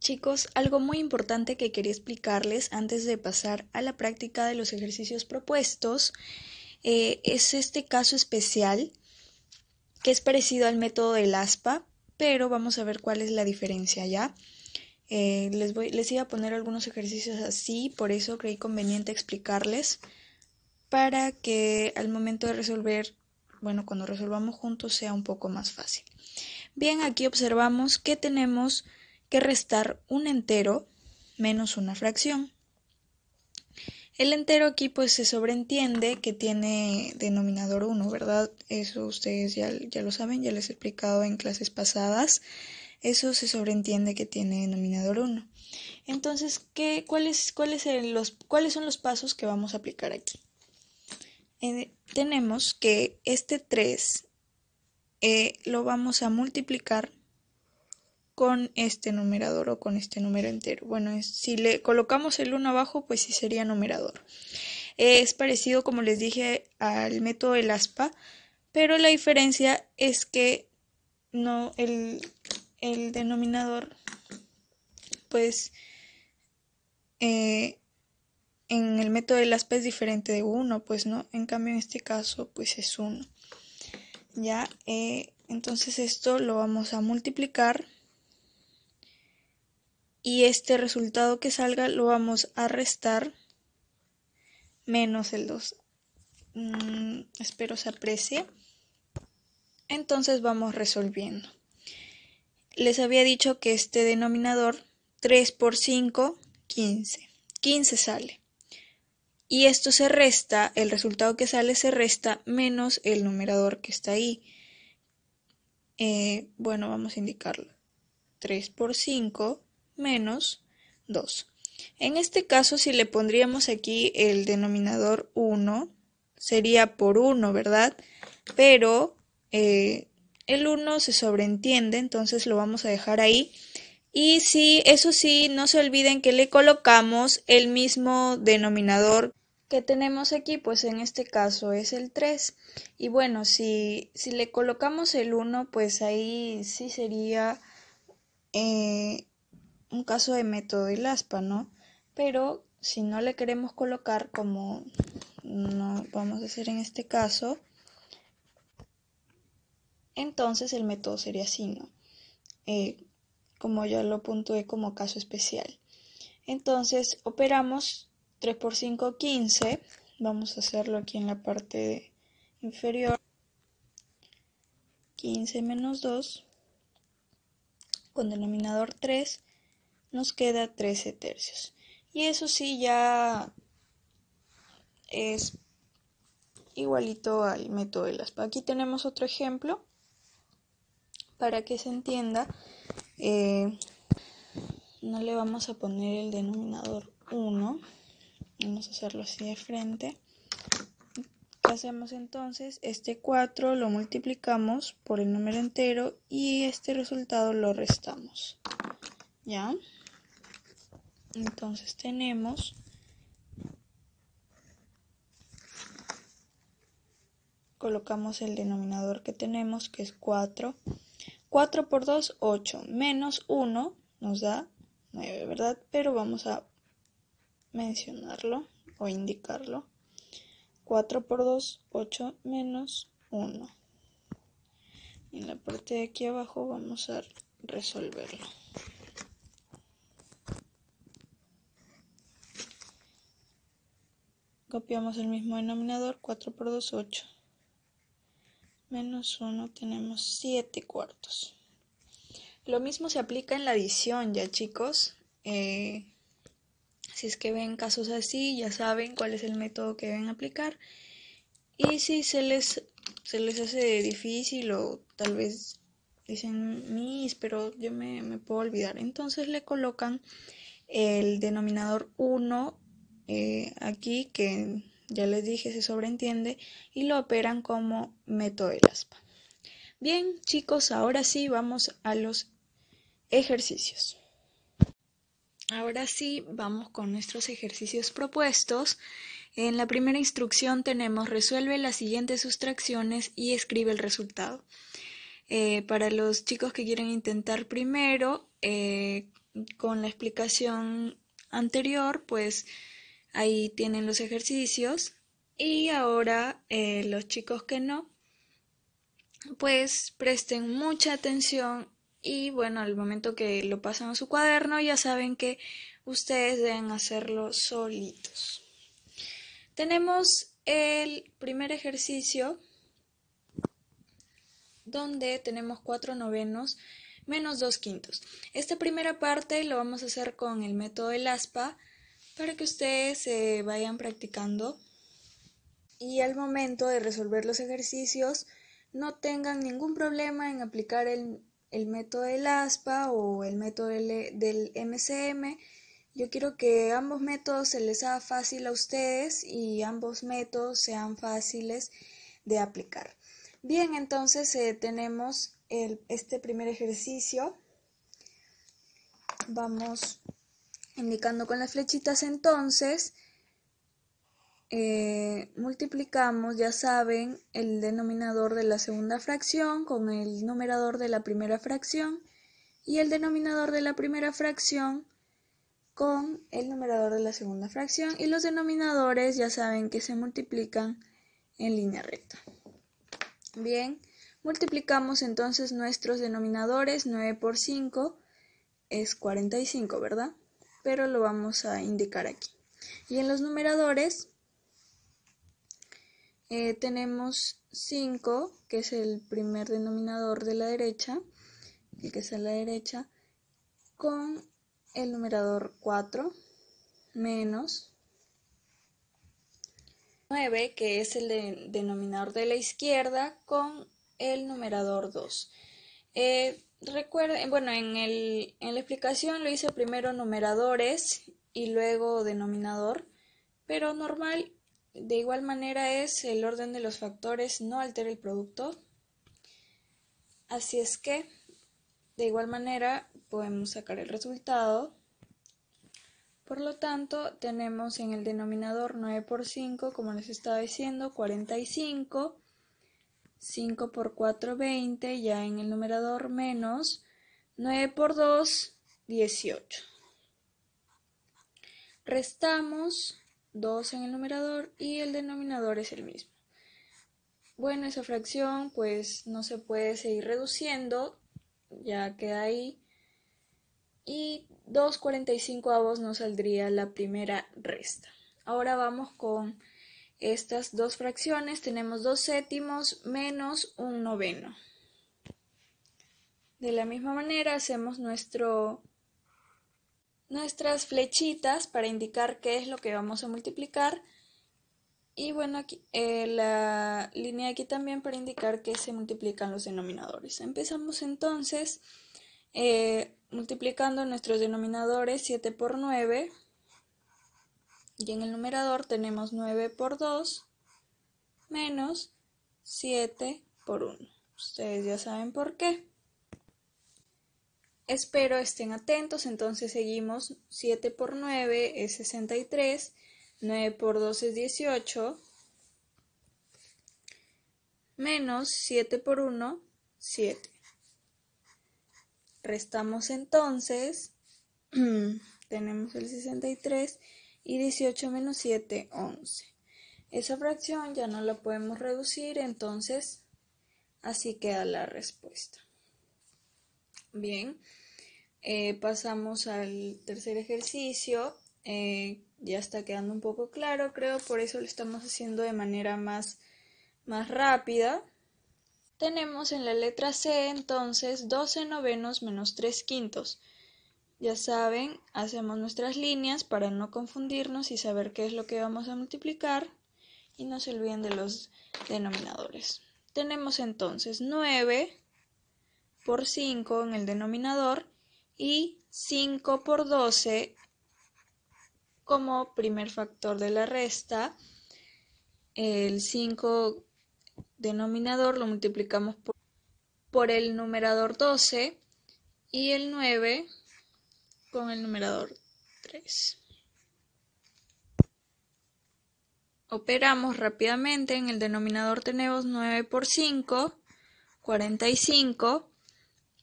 Chicos, algo muy importante que quería explicarles antes de pasar a la práctica de los ejercicios propuestos eh, es este caso especial que es parecido al método del ASPA, pero vamos a ver cuál es la diferencia ya. Eh, les, les iba a poner algunos ejercicios así, por eso creí conveniente explicarles para que al momento de resolver, bueno, cuando resolvamos juntos sea un poco más fácil. Bien, aquí observamos que tenemos que restar un entero menos una fracción. El entero aquí pues se sobreentiende que tiene denominador 1, ¿verdad? Eso ustedes ya, ya lo saben, ya les he explicado en clases pasadas. Eso se sobreentiende que tiene denominador 1. Entonces, ¿qué, cuáles, cuáles, son los pasos que vamos a aplicar aquí? Eh, tenemos que este 3 eh, lo vamos a multiplicar con este numerador o con este número entero. Bueno, si le colocamos el 1 abajo, pues sí sería numerador. Es parecido, como les dije, al método del aspa, pero la diferencia es que no el, denominador, pues eh, en el método del aspa es diferente de 1, pues no, en cambio en este caso, pues es 1. Ya, eh, entonces esto lo vamos a multiplicar y este resultado que salga lo vamos a restar menos el 2. Mm, espero se aprecie. Entonces vamos resolviendo. Les había dicho que este denominador 3 por 5, 15. 15 sale. Y esto se resta, el resultado que sale se resta menos el numerador que está ahí. Eh, bueno, vamos a indicarlo. 3 por 5, menos 2. En este caso, si le pondríamos aquí el denominador 1, sería por 1, ¿verdad? Pero eh, el 1 se sobreentiende, entonces lo vamos a dejar ahí. Y sí, eso sí, no se olviden que le colocamos el mismo denominador que tenemos aquí, pues en este caso es el 3. Y bueno, si, le colocamos el 1, pues ahí sí sería eh, un caso de método y laspa, ¿no? Pero si no le queremos colocar como no vamos a hacer en este caso, entonces el método sería así, ¿no? Eh, como ya lo puntué como caso especial. Entonces operamos 3 por 5, 15. Vamos a hacerlo aquí en la parte inferior. 15 menos 2 con denominador 3 nos queda 13 tercios. Y eso sí ya es igualito al método de las. Aquí tenemos otro ejemplo para que se entienda. Eh, no le vamos a poner el denominador 1. Vamos a hacerlo así de frente. hacemos entonces? Este 4 lo multiplicamos por el número entero y este resultado lo restamos. ¿Ya? Entonces tenemos colocamos el denominador que tenemos, que es 4. 4 por 2, 8. Menos 1 nos da 9, ¿verdad? Pero vamos a mencionarlo o indicarlo. 4 por 2, 8 menos 1. En la parte de aquí abajo vamos a resolverlo. Copiamos el mismo denominador, 4 por 2, 8. Menos 1 tenemos 7 cuartos. Lo mismo se aplica en la adición ya chicos. Eh, si es que ven casos así, ya saben cuál es el método que deben aplicar. Y si se les, se les hace difícil o tal vez dicen mis, pero yo me, me puedo olvidar. Entonces le colocan el denominador 1 eh, aquí que ya les dije se sobreentiende y lo operan como método de aspa. Bien chicos, ahora sí vamos a los ejercicios. Ahora sí vamos con nuestros ejercicios propuestos. En la primera instrucción tenemos resuelve las siguientes sustracciones y escribe el resultado. Eh, para los chicos que quieren intentar primero, eh, con la explicación anterior, pues Ahí tienen los ejercicios. Y ahora eh, los chicos que no, pues presten mucha atención y bueno, al momento que lo pasan a su cuaderno ya saben que ustedes deben hacerlo solitos. Tenemos el primer ejercicio donde tenemos cuatro novenos menos dos quintos. Esta primera parte lo vamos a hacer con el método del aspa para que ustedes se vayan practicando y al momento de resolver los ejercicios no tengan ningún problema en aplicar el, método del ASPA o el método del, del MCM. Yo quiero que ambos métodos se les haga fácil a ustedes y ambos métodos sean fáciles de aplicar. Bien, entonces eh, tenemos este primer ejercicio. Vamos Indicando con las flechitas entonces, eh, multiplicamos, ya saben, el denominador de la segunda fracción con el numerador de la primera fracción y el denominador de la primera fracción con el numerador de la segunda fracción y los denominadores ya saben que se multiplican en línea recta. Bien, multiplicamos entonces nuestros denominadores, 9 por 5 es 45, ¿verdad? pero lo vamos a indicar aquí. Y en los numeradores eh, tenemos 5, que es el primer denominador de la derecha, el que está a la derecha, con el numerador 4 menos 9, que es el denominador de la izquierda, con el numerador 2. Eh, recuerden, bueno, en, el, en la explicación lo hice primero numeradores y luego denominador, pero normal, de igual manera es el orden de los factores, no altera el producto. Así es que, de igual manera, podemos sacar el resultado. Por lo tanto, tenemos en el denominador 9 por 5, como les estaba diciendo, 45 5 por 4, 20, ya en el numerador menos 9 por 2, 18. Restamos 2 en el numerador y el denominador es el mismo. Bueno, esa fracción pues no se puede seguir reduciendo, ya queda ahí. Y 2 a avos nos saldría la primera resta. Ahora vamos con estas dos fracciones tenemos dos séptimos menos un noveno. De la misma manera hacemos nuestro, nuestras flechitas para indicar qué es lo que vamos a multiplicar. Y bueno, aquí, eh, la línea aquí también para indicar que se multiplican los denominadores. Empezamos entonces eh, multiplicando nuestros denominadores 7 por 9 y en el numerador tenemos 9 por 2 menos 7 por 1. Ustedes ya saben por qué. Espero estén atentos, entonces seguimos. 7 por 9 es 63, 9 por 2 es 18, menos 7 por 1, 7. Restamos entonces, tenemos el 63 y 18 menos 7, 11. Esa fracción ya no la podemos reducir, entonces así queda la respuesta. Bien, eh, pasamos al tercer ejercicio. Eh, ya está quedando un poco claro, creo, por eso lo estamos haciendo de manera más, más rápida. Tenemos en la letra C entonces 12 novenos menos 3 quintos. Ya saben, hacemos nuestras líneas para no confundirnos y saber qué es lo que vamos a multiplicar y no se olviden de los denominadores. Tenemos entonces 9 por 5 en el denominador y 5 por 12 como primer factor de la resta. El 5 denominador lo multiplicamos por, el numerador 12 y el 9 con el numerador 3. Operamos rápidamente, en el denominador tenemos 9 por 5, 45,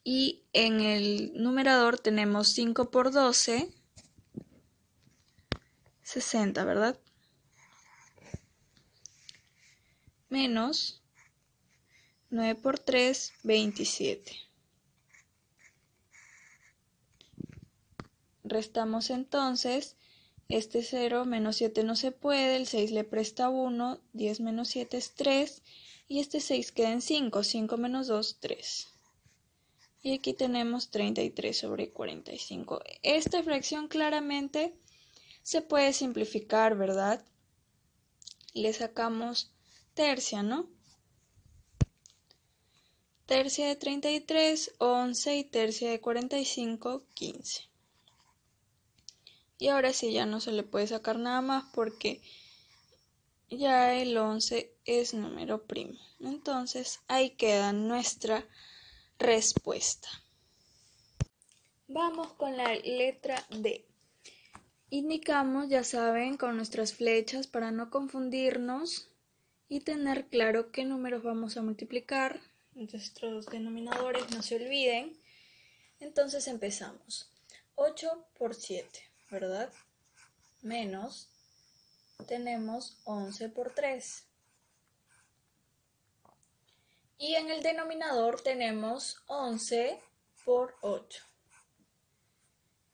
y en el numerador tenemos 5 por 12, 60, ¿verdad? Menos 9 por 3, 27. Restamos entonces este 0 menos 7 no se puede, el 6 le presta 1, 10 menos 7 es 3 y este 6 queda en 5, 5 menos 2, 3. Y aquí tenemos 33 sobre 45. Esta fracción claramente se puede simplificar, ¿verdad? Le sacamos tercia, ¿no? Tercia de 33, 11 y tercia de 45, 15. Y ahora sí ya no se le puede sacar nada más porque ya el 11 es número primo. Entonces ahí queda nuestra respuesta. Vamos con la letra D. Indicamos, ya saben, con nuestras flechas para no confundirnos y tener claro qué números vamos a multiplicar. Nuestros denominadores no se olviden. Entonces empezamos. 8 por 7. ¿verdad? Menos tenemos 11 por 3. Y en el denominador tenemos 11 por 8.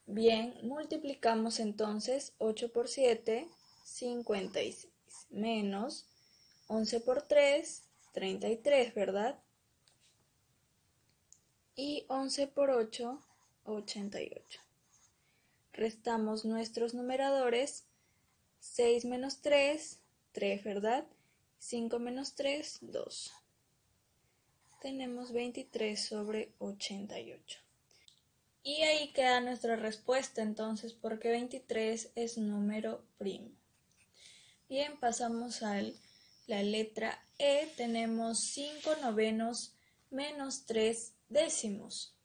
Bien, multiplicamos entonces 8 por 7, 56, menos 11 por 3, 33, ¿verdad? Y 11 por 8, 88 restamos nuestros numeradores, 6 menos 3, 3, ¿verdad? 5 menos 3, 2. Tenemos 23 sobre 88. Y ahí queda nuestra respuesta entonces, porque 23 es número primo. Bien, pasamos a la letra E. Tenemos 5 novenos menos 3 décimos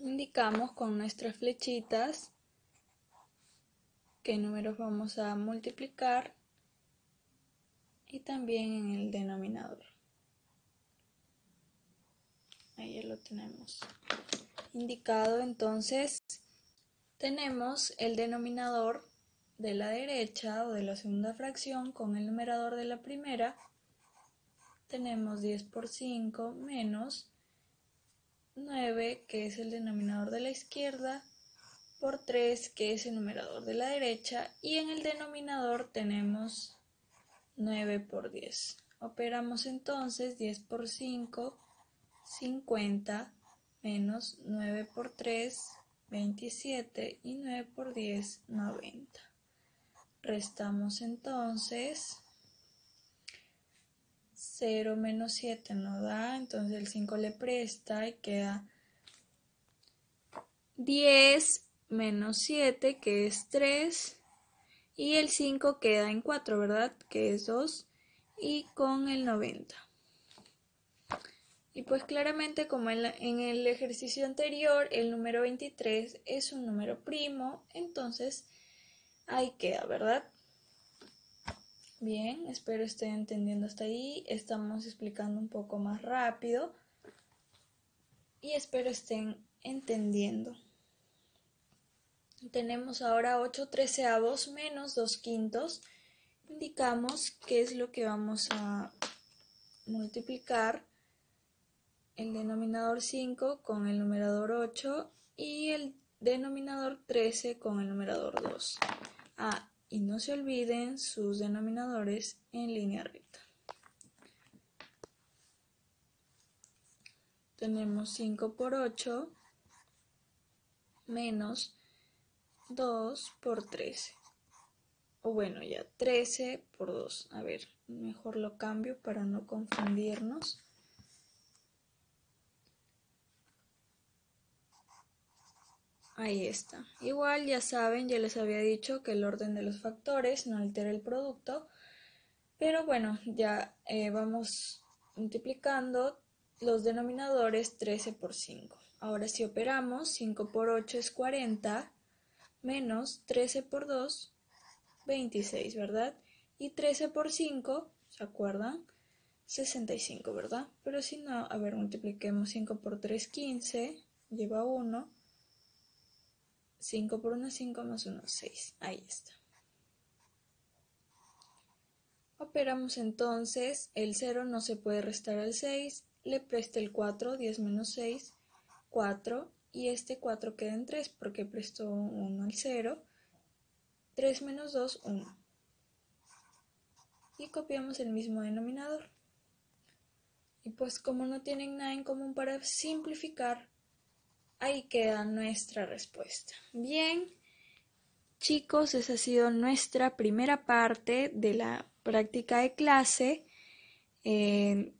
indicamos con nuestras flechitas qué números vamos a multiplicar y también en el denominador. Ahí lo tenemos indicado. Entonces tenemos el denominador de la derecha o de la segunda fracción con el numerador de la primera. Tenemos 10 por 5 menos 9, que es el denominador de la izquierda, por 3, que es el numerador de la derecha, y en el denominador tenemos 9 por 10. Operamos entonces 10 por 5, 50, menos 9 por 3, 27, y 9 por 10, 90. Restamos entonces 0 menos 7 no da, entonces el 5 le presta y queda 10 menos 7 que es 3 y el 5 queda en 4, ¿verdad? Que es 2 y con el 90. Y pues claramente como en, el ejercicio anterior el número 23 es un número primo, entonces ahí queda, ¿verdad? Bien, espero estén entendiendo hasta ahí. Estamos explicando un poco más rápido y espero estén entendiendo. Tenemos ahora 8 treceavos menos 2 quintos. Indicamos qué es lo que vamos a multiplicar el denominador 5 con el numerador 8 y el denominador 13 con el numerador 2. Ah, y no se olviden sus denominadores en línea recta. Tenemos 5 por 8 menos 2 por 13. O bueno, ya 13 por 2. A ver, mejor lo cambio para no confundirnos. Ahí está. Igual ya saben, ya les había dicho que el orden de los factores no altera el producto, pero bueno, ya eh, vamos multiplicando los denominadores 13 por 5. Ahora si operamos, 5 por 8 es 40, menos 13 por 2, 26, ¿verdad? Y 13 por 5, ¿se acuerdan? 65, ¿verdad? Pero si no, a ver, multipliquemos 5 por 3, 15, lleva 1, 5 por 1 5 más 1 6. Ahí está. Operamos entonces, el 0 no se puede restar al 6, le presta el 4, 10 menos 6, 4, y este 4 queda en 3 porque prestó 1 al 0, 3 menos 2, 1. Y copiamos el mismo denominador. Y pues como no tienen nada en común para simplificar, Ahí queda nuestra respuesta. Bien, chicos, esa ha sido nuestra primera parte de la práctica de clase. Eh,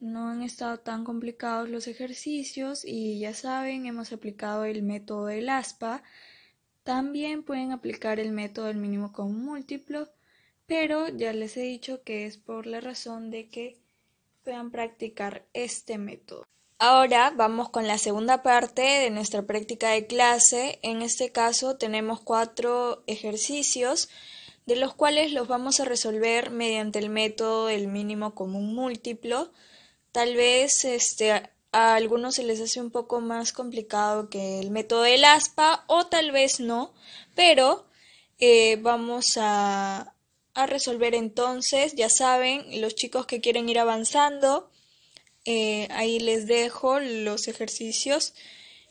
no han estado tan complicados los ejercicios y ya saben, hemos aplicado el método del ASPA. También pueden aplicar el método del mínimo común múltiplo, pero ya les he dicho que es por la razón de que puedan practicar este método. Ahora vamos con la segunda parte de nuestra práctica de clase. En este caso tenemos cuatro ejercicios de los cuales los vamos a resolver mediante el método del mínimo común múltiplo. Tal vez este, a algunos se les hace un poco más complicado que el método del ASPA o tal vez no, pero eh, vamos a resolver entonces, ya saben, los chicos que quieren ir avanzando eh, ahí les dejo los ejercicios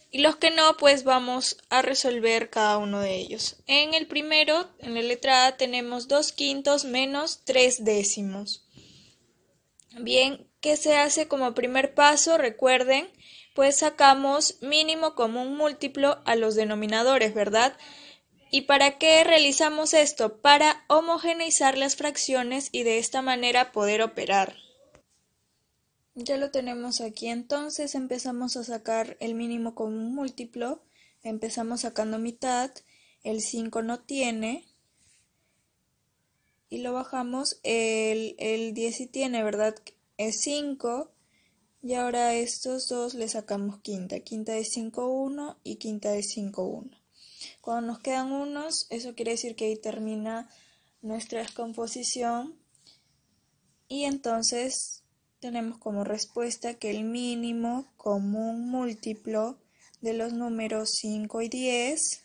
y los que no, pues vamos a resolver cada uno de ellos. En el primero, en la letra A, tenemos 2 quintos menos tres décimos. Bien, ¿qué se hace como primer paso? Recuerden, pues sacamos mínimo común múltiplo a los denominadores, ¿verdad? ¿Y para qué realizamos esto? Para homogeneizar las fracciones y de esta manera poder operar. Ya lo tenemos aquí, entonces empezamos a sacar el mínimo con un múltiplo, empezamos sacando mitad, el 5 no tiene, y lo bajamos, el, el 10 sí tiene, ¿verdad? Es 5, y ahora a estos dos le sacamos quinta, quinta de 5, 1 y quinta de 5, 1. Cuando nos quedan unos, eso quiere decir que ahí termina nuestra descomposición, y entonces tenemos como respuesta que el mínimo común múltiplo de los números 5 y 10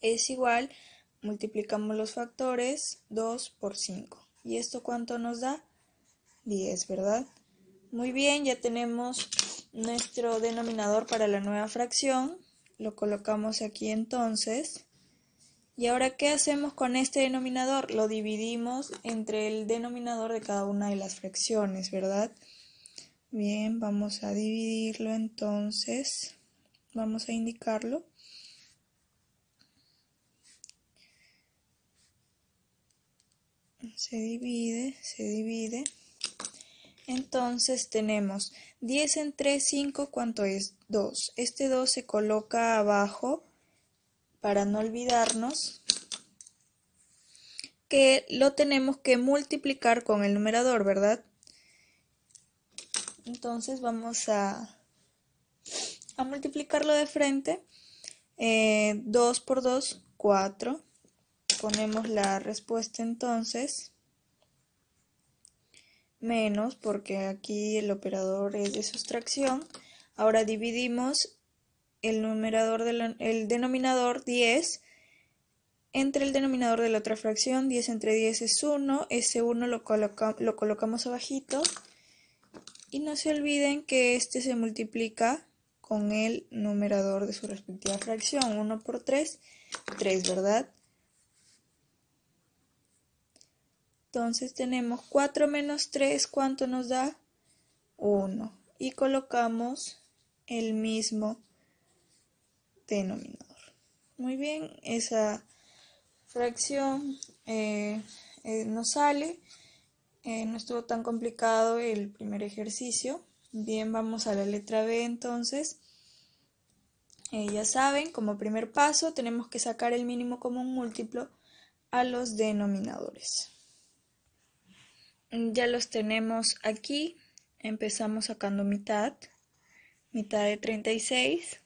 es igual, multiplicamos los factores 2 por 5. ¿Y esto cuánto nos da? 10, ¿verdad? Muy bien, ya tenemos nuestro denominador para la nueva fracción. Lo colocamos aquí entonces. ¿Y ahora qué hacemos con este denominador? Lo dividimos entre el denominador de cada una de las fracciones, ¿verdad? Bien, vamos a dividirlo entonces. Vamos a indicarlo. Se divide, se divide. Entonces tenemos 10 entre 5, ¿cuánto es? 2. Este 2 se coloca abajo para no olvidarnos que lo tenemos que multiplicar con el numerador, ¿verdad? Entonces vamos a, a multiplicarlo de frente. 2 eh, por 2, 4. Ponemos la respuesta entonces. Menos porque aquí el operador es de sustracción. Ahora dividimos el, numerador de denominador 10 entre el denominador de la otra fracción, 10 entre 10 es 1, ese 1 lo, coloca, lo colocamos abajito y no se olviden que este se multiplica con el numerador de su respectiva fracción, 1 por 3, 3, ¿verdad? Entonces tenemos 4 menos 3, ¿cuánto nos da? 1. Y colocamos el mismo denominador. Muy bien, esa fracción eh, eh, no nos sale. Eh, no estuvo tan complicado el primer ejercicio. Bien, vamos a la letra B entonces. ya saben, como primer paso tenemos que sacar el mínimo común múltiplo a los denominadores. Ya los tenemos aquí. Empezamos sacando mitad, mitad de 36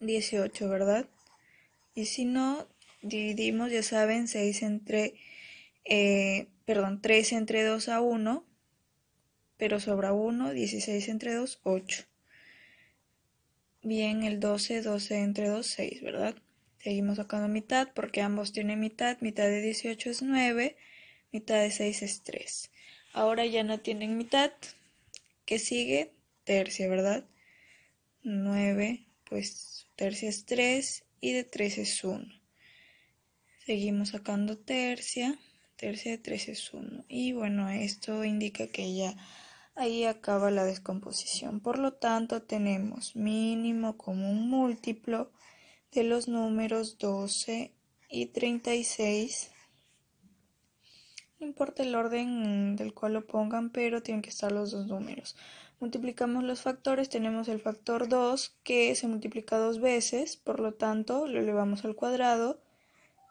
18, ¿verdad? Y si no, dividimos, ya saben, 6 entre, eh, perdón, 3 entre 2 a 1, pero sobra 1, 16 entre 2, 8. Bien, el 12, 12 entre 2, 6, ¿verdad? Seguimos sacando mitad porque ambos tienen mitad, mitad de 18 es 9, mitad de 6 es 3. Ahora ya no tienen mitad, ¿qué sigue? Tercia, ¿verdad? 9, pues tercia es 3 y de 3 es 1. Seguimos sacando tercia, tercia de 3 es 1. Y bueno, esto indica que ya ahí acaba la descomposición. Por lo tanto, tenemos mínimo un múltiplo de los números 12 y 36. No importa el orden del cual lo pongan, pero tienen que estar los dos números multiplicamos los factores, tenemos el factor 2 que se multiplica dos veces, por lo tanto lo elevamos al cuadrado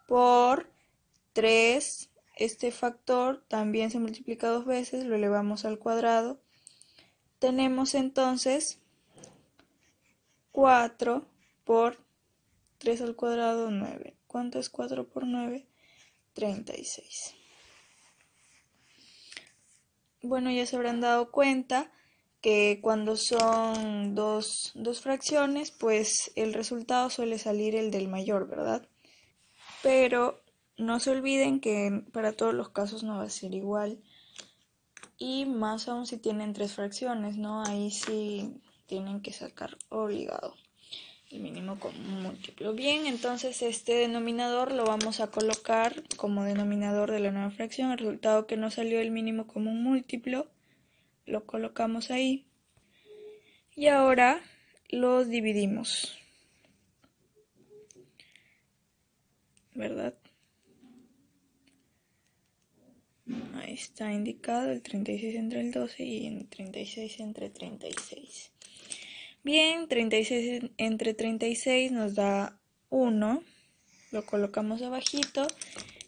por 3. Este factor también se multiplica dos veces, lo elevamos al cuadrado. Tenemos entonces 4 por 3 al cuadrado, 9. ¿Cuánto es 4 por 9? 36. Bueno, ya se habrán dado cuenta que cuando son dos, fracciones, pues el resultado suele salir el del mayor, ¿verdad? Pero no se olviden que para todos los casos no va a ser igual. Y más aún si tienen tres fracciones, ¿no? Ahí sí tienen que sacar obligado el mínimo común múltiplo. Bien, entonces este denominador lo vamos a colocar como denominador de la nueva fracción, el resultado que no salió el mínimo común múltiplo lo colocamos ahí y ahora los dividimos verdad ahí está indicado el 36 entre el 12 y el 36 entre 36 bien 36 entre 36 nos da 1 lo colocamos abajito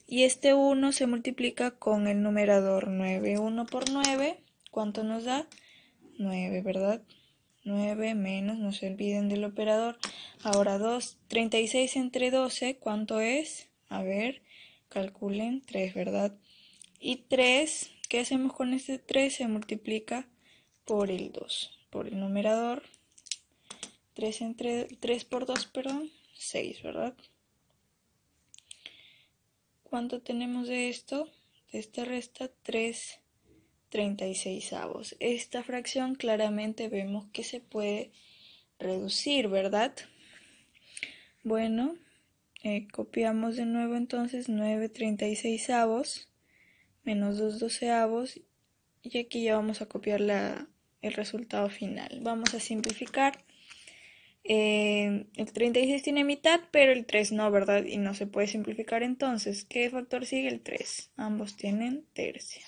y este 1 se multiplica con el numerador 9 1 por 9 ¿Cuánto nos da? 9, ¿verdad? 9 menos, no se olviden del operador. Ahora 2, 36 entre 12, ¿cuánto es? A ver, calculen 3, ¿verdad? Y 3, ¿qué hacemos con este 3? Se multiplica por el 2, por el numerador. 3, entre, 3 por 2, perdón, 6, ¿verdad? ¿Cuánto tenemos de esto? De esta resta, 3 36 avos, Esta fracción claramente vemos que se puede reducir, ¿verdad? Bueno, eh, copiamos de nuevo entonces 9 36avos menos 2 avos, y aquí ya vamos a copiar la, el resultado final. Vamos a simplificar. Eh, el 36 tiene mitad, pero el 3 no, ¿verdad? Y no se puede simplificar entonces. ¿Qué factor sigue el 3? Ambos tienen tercia.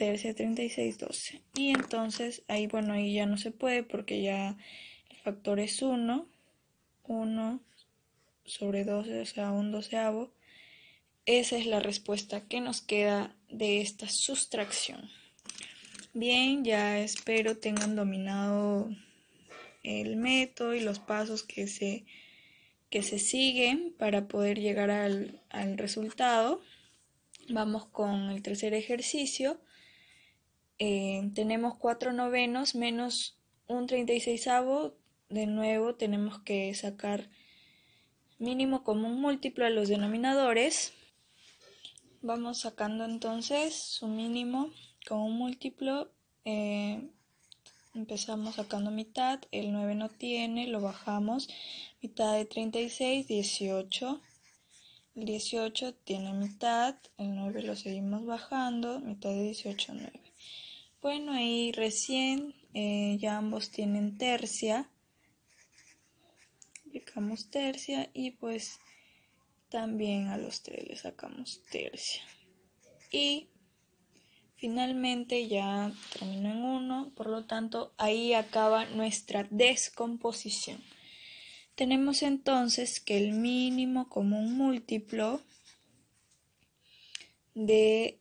36 3612 y entonces ahí bueno ahí ya no se puede porque ya el factor es 1 1 sobre 12 o sea un doceavo esa es la respuesta que nos queda de esta sustracción bien ya espero tengan dominado el método y los pasos que se que se siguen para poder llegar al, al resultado Vamos con el tercer ejercicio. Eh, tenemos cuatro novenos menos un 36 avo, de nuevo tenemos que sacar mínimo común múltiplo a los denominadores. Vamos sacando entonces su mínimo con un múltiplo. Eh, empezamos sacando mitad, el 9 no tiene, lo bajamos. Mitad de 36, 18. El 18 tiene mitad, el 9 lo seguimos bajando, mitad de 18, 9. Bueno, ahí recién eh, ya ambos tienen tercia. Aplicamos tercia y pues también a los tres le sacamos tercia. Y finalmente ya terminó en uno, por lo tanto ahí acaba nuestra descomposición. Tenemos entonces que el mínimo común múltiplo de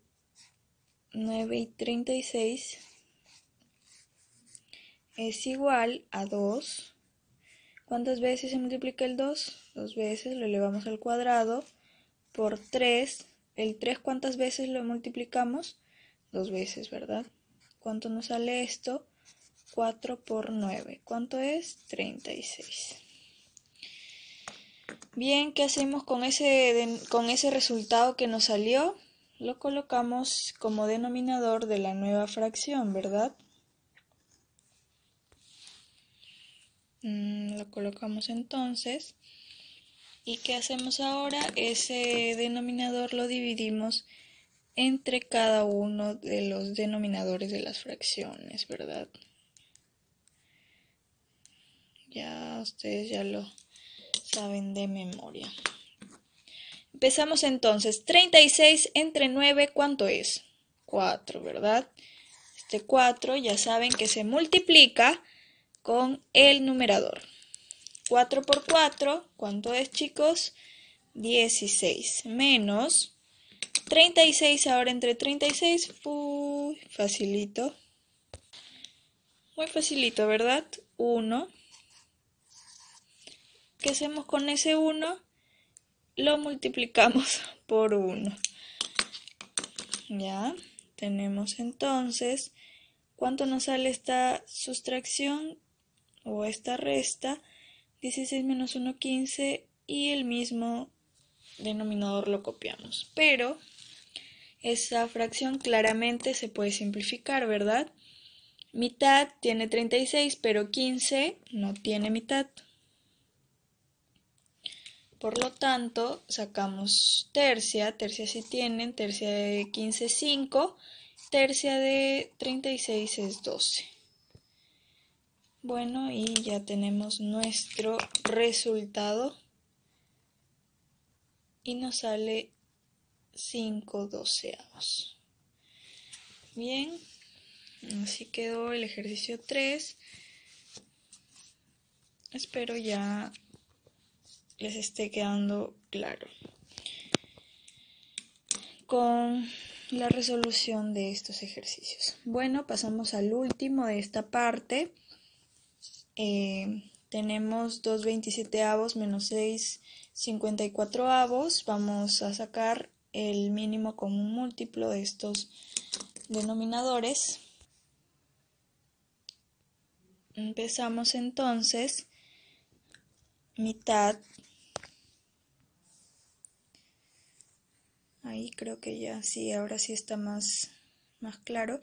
9 y 36 es igual a 2. ¿Cuántas veces se multiplica el 2? Dos veces, lo elevamos al cuadrado por 3. ¿El 3 cuántas veces lo multiplicamos? Dos veces, ¿verdad? ¿Cuánto nos sale esto? 4 por 9. ¿Cuánto es? 36. Bien, ¿qué hacemos con ese, con ese resultado que nos salió? lo colocamos como denominador de la nueva fracción, ¿verdad? Mm, lo colocamos entonces. ¿Y qué hacemos ahora? Ese denominador lo dividimos entre cada uno de los denominadores de las fracciones, ¿verdad? Ya ustedes ya lo saben de memoria. Empezamos entonces. 36 entre 9, ¿cuánto es? 4, ¿verdad? Este 4 ya saben que se multiplica con el numerador. 4 por 4, ¿cuánto es chicos? 16 menos 36, ahora entre 36, uy, facilito. Muy facilito, ¿verdad? 1. ¿Qué hacemos con ese 1? lo multiplicamos por 1. Ya, tenemos entonces, ¿cuánto nos sale esta sustracción o esta resta? 16 menos 1, 15 y el mismo denominador lo copiamos. Pero esa fracción claramente se puede simplificar, ¿verdad? Mitad tiene 36, pero 15 no tiene mitad. Por lo tanto, sacamos tercia, tercia si tienen, tercia de 15 es 5, tercia de 36 es 12. Bueno, y ya tenemos nuestro resultado y nos sale 5 doceavos. Bien, así quedó el ejercicio 3. Espero ya les esté quedando claro. Con la resolución de estos ejercicios. Bueno, pasamos al último de esta parte. Eh, tenemos 2 27 avos menos 6 54 avos. Vamos a sacar el mínimo común múltiplo de estos denominadores. Empezamos entonces mitad Ahí creo que ya sí, ahora sí está más, más claro.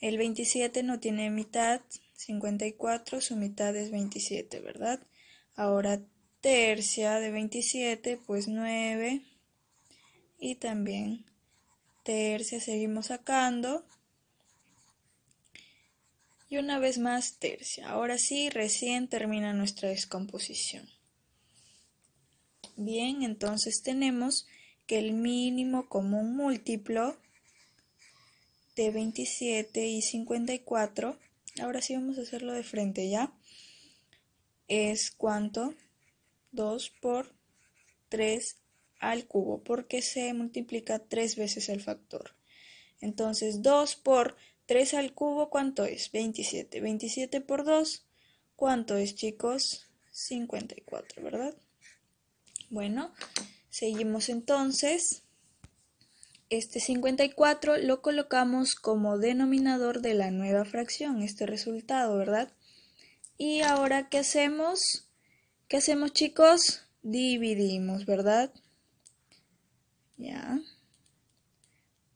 El 27 no tiene mitad, 54, su mitad es 27, ¿verdad? Ahora tercia de 27, pues 9. Y también tercia, seguimos sacando. Y una vez más tercia. Ahora sí, recién termina nuestra descomposición. Bien, entonces tenemos que el mínimo común múltiplo de 27 y 54, ahora sí vamos a hacerlo de frente ya, es cuánto? 2 por 3 al cubo, porque se multiplica 3 veces el factor. Entonces 2 por 3 al cubo, ¿cuánto es? 27. 27 por 2, ¿cuánto es chicos? 54, ¿verdad? Bueno, Seguimos entonces. Este 54 lo colocamos como denominador de la nueva fracción, este resultado, ¿verdad? Y ahora, ¿qué hacemos? ¿Qué hacemos, chicos? Dividimos, ¿verdad? Ya.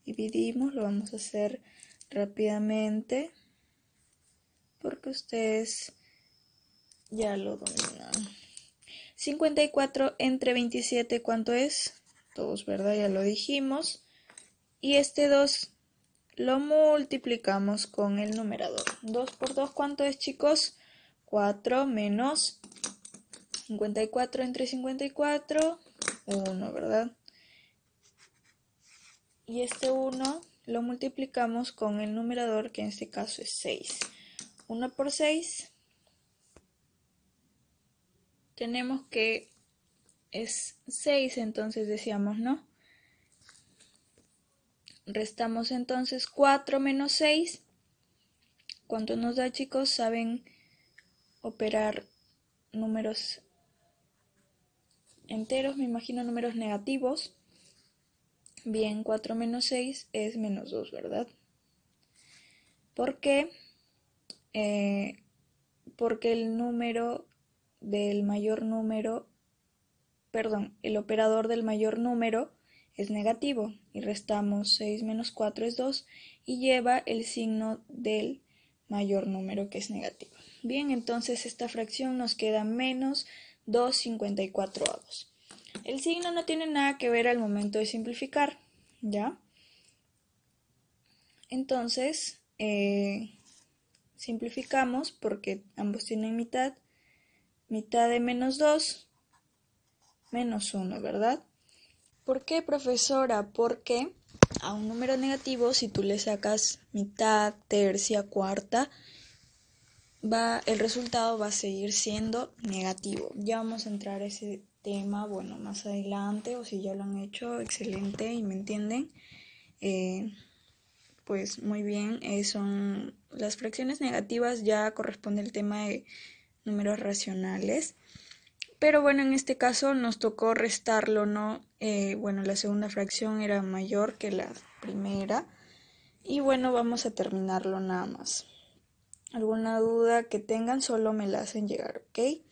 Dividimos, lo vamos a hacer rápidamente porque ustedes ya lo dominan. 54 entre 27, ¿cuánto es? 2, ¿verdad? Ya lo dijimos. Y este 2 lo multiplicamos con el numerador. 2 por 2, ¿cuánto es, chicos? 4 menos 54 entre 54, 1, ¿verdad? Y este 1 lo multiplicamos con el numerador, que en este caso es 6. 1 por 6, tenemos que es 6, entonces decíamos, ¿no? Restamos entonces 4 menos 6. ¿Cuánto nos da, chicos? Saben operar números enteros, me imagino números negativos. Bien, 4 menos 6 es menos 2, ¿verdad? ¿Por qué? Eh, porque el número del mayor número, perdón, el operador del mayor número es negativo y restamos 6 menos 4 es 2 y lleva el signo del mayor número que es negativo. Bien, entonces esta fracción nos queda menos 254 2 El signo no tiene nada que ver al momento de simplificar, ¿ya? Entonces, eh, simplificamos porque ambos tienen mitad mitad de menos 2, menos 1, ¿verdad? ¿Por qué, profesora? Porque a un número negativo, si tú le sacas mitad, tercia, cuarta, va, el resultado va a seguir siendo negativo. Ya vamos a entrar a ese tema, bueno, más adelante, o si ya lo han hecho, excelente y me entienden. Eh, pues muy bien, eh, son las fracciones negativas, ya corresponde el tema de números racionales. Pero bueno, en este caso nos tocó restarlo, ¿no? Eh, bueno, la segunda fracción era mayor que la primera. Y bueno, vamos a terminarlo nada más. Alguna duda que tengan, solo me la hacen llegar, ¿ok?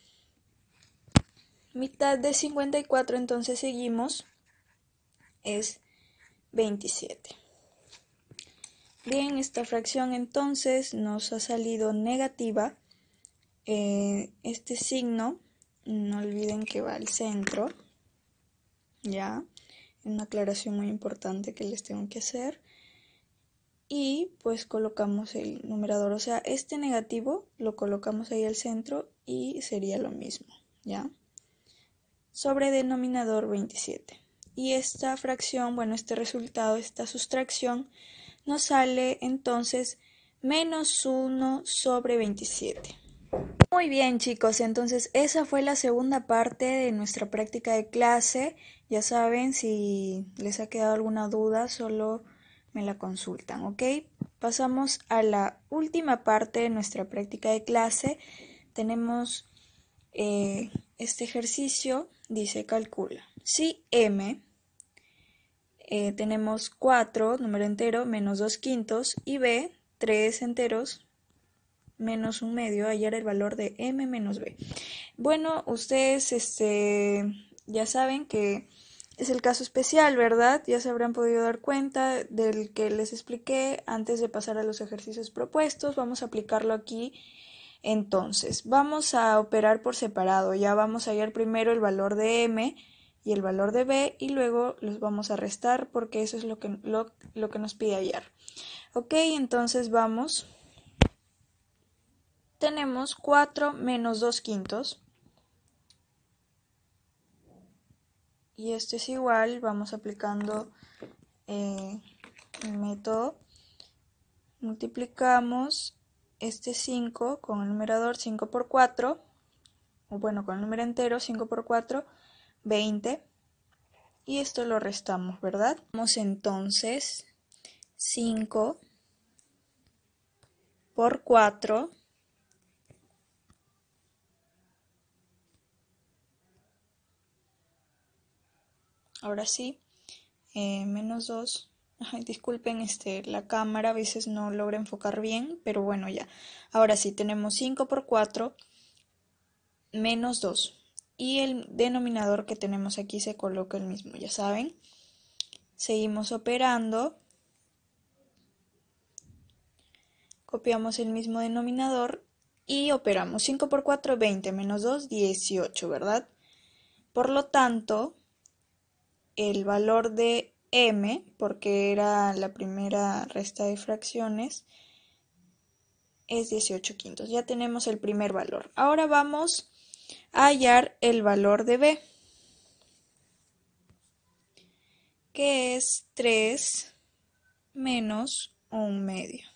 Mitad de 54, entonces seguimos, es 27. Bien, esta fracción entonces nos ha salido negativa eh, este signo, no olviden que va al centro, ¿ya? Una aclaración muy importante que les tengo que hacer. Y pues colocamos el numerador, o sea, este negativo lo colocamos ahí al centro y sería lo mismo, ¿ya? Sobre denominador 27. Y esta fracción, bueno, este resultado, esta sustracción, nos sale entonces menos 1 sobre 27. Muy bien chicos, entonces esa fue la segunda parte de nuestra práctica de clase. Ya saben, si les ha quedado alguna duda, solo me la consultan, ¿ok? Pasamos a la última parte de nuestra práctica de clase. Tenemos eh, este ejercicio, dice calcula. Si m, eh, tenemos 4, número entero, menos 2 quintos, y b, 3 enteros, menos un medio, hallar el valor de m menos b. Bueno, ustedes este, ya saben que es el caso especial, ¿verdad? Ya se habrán podido dar cuenta del que les expliqué antes de pasar a los ejercicios propuestos. Vamos a aplicarlo aquí. Entonces, vamos a operar por separado. Ya vamos a hallar primero el valor de m y el valor de b y luego los vamos a restar porque eso es lo que, lo, lo que nos pide hallar. Ok, entonces vamos tenemos 4 menos 2 quintos. Y esto es igual, vamos aplicando eh, el método. Multiplicamos este 5 con el numerador 5 por 4, o bueno, con el número entero 5 por 4, 20. Y esto lo restamos, ¿verdad? Vamos entonces 5 por 4 Ahora sí, eh, menos 2. disculpen, este, la cámara a veces no logra enfocar bien, pero bueno, ya. Ahora sí, tenemos 5 por 4 menos 2. Y el denominador que tenemos aquí se coloca el mismo, ya saben. Seguimos operando. Copiamos el mismo denominador y operamos 5 por 4, 20, menos 2, 18, ¿verdad? Por lo tanto, el valor de m, porque era la primera resta de fracciones, es 18 quintos. Ya tenemos el primer valor. Ahora vamos a hallar el valor de b, que es 3 menos un medio.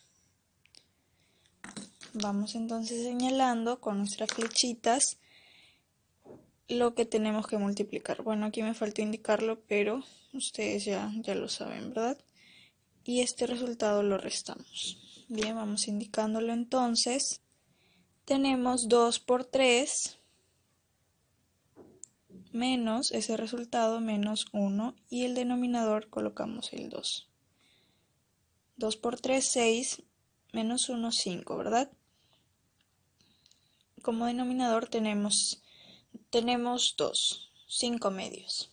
Vamos entonces señalando con nuestras flechitas lo que tenemos que multiplicar. Bueno, aquí me faltó indicarlo, pero ustedes ya, ya lo saben, ¿verdad? Y este resultado lo restamos. Bien, vamos indicándolo entonces. Tenemos 2 por 3 menos ese resultado menos 1 y el denominador colocamos el 2. 2 por 3, 6, menos 1, 5, ¿verdad? Como denominador tenemos tenemos dos, 5 medios.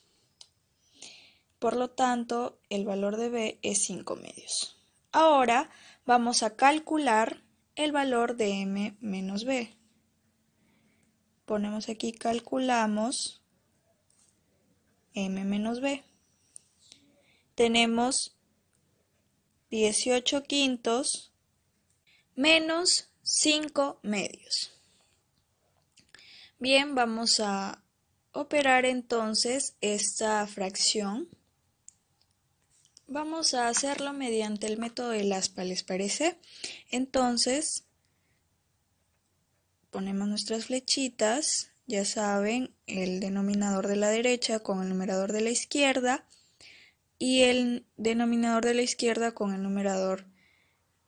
Por lo tanto, el valor de b es 5 medios. Ahora vamos a calcular el valor de m menos b. Ponemos aquí calculamos m menos b. Tenemos 18 quintos menos 5 medios. Bien, vamos a operar entonces esta fracción. Vamos a hacerlo mediante el método de aspa, ¿les parece? Entonces, ponemos nuestras flechitas, ya saben, el denominador de la derecha con el numerador de la izquierda y el denominador de la izquierda con el numerador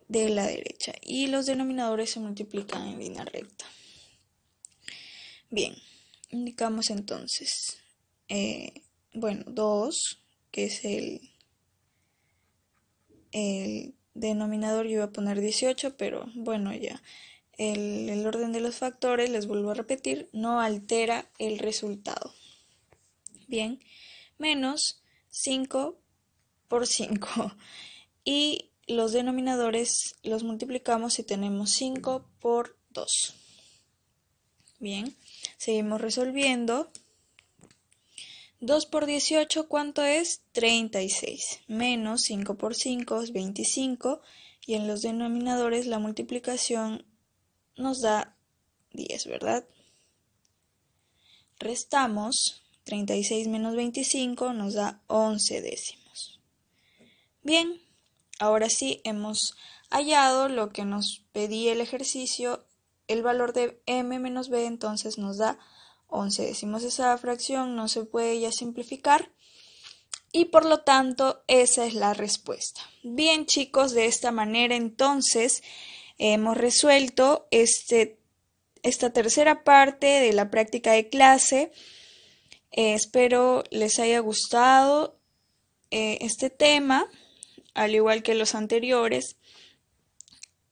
de la derecha. Y los denominadores se multiplican en línea recta. Bien, indicamos entonces, eh, bueno, 2, que es el, el denominador, yo iba a poner 18, pero bueno, ya. El, el, orden de los factores, les vuelvo a repetir, no altera el resultado. Bien, menos 5 por 5. Y los denominadores los multiplicamos y tenemos 5 por 2. Bien, Seguimos resolviendo. 2 por 18, ¿cuánto es? 36. Menos 5 por 5 es 25. Y en los denominadores la multiplicación nos da 10, ¿verdad? Restamos 36 menos 25 nos da 11 décimos. Bien, ahora sí hemos hallado lo que nos pedía el ejercicio el valor de m-b menos entonces nos da 11. Decimos esa fracción no se puede ya simplificar y por lo tanto esa es la respuesta. Bien chicos, de esta manera entonces hemos resuelto este, esta tercera parte de la práctica de clase. Eh, espero les haya gustado eh, este tema, al igual que los anteriores.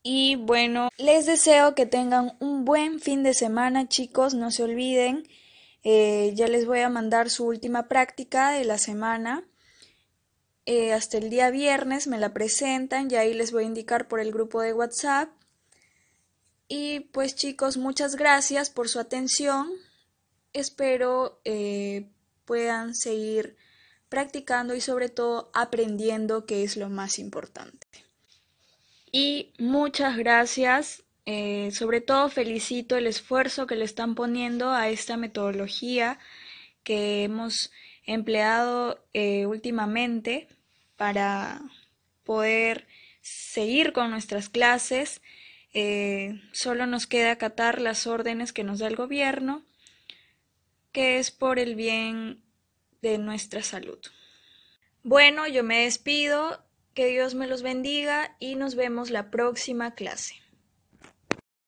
Y bueno, les deseo que tengan un buen fin de semana, chicos. No se olviden, eh, ya les voy a mandar su última práctica de la semana. Eh, hasta el día viernes me la presentan y ahí les voy a indicar por el grupo de WhatsApp. Y pues chicos, muchas gracias por su atención. Espero eh, puedan seguir practicando y sobre todo aprendiendo, que es lo más importante. Y muchas gracias. Eh, sobre todo felicito el esfuerzo que le están poniendo a esta metodología que hemos empleado eh, últimamente para poder seguir con nuestras clases. Eh, solo nos queda acatar las órdenes que nos da el gobierno, que es por el bien de nuestra salud. Bueno, yo me despido que Dios me los bendiga y nos vemos la próxima clase.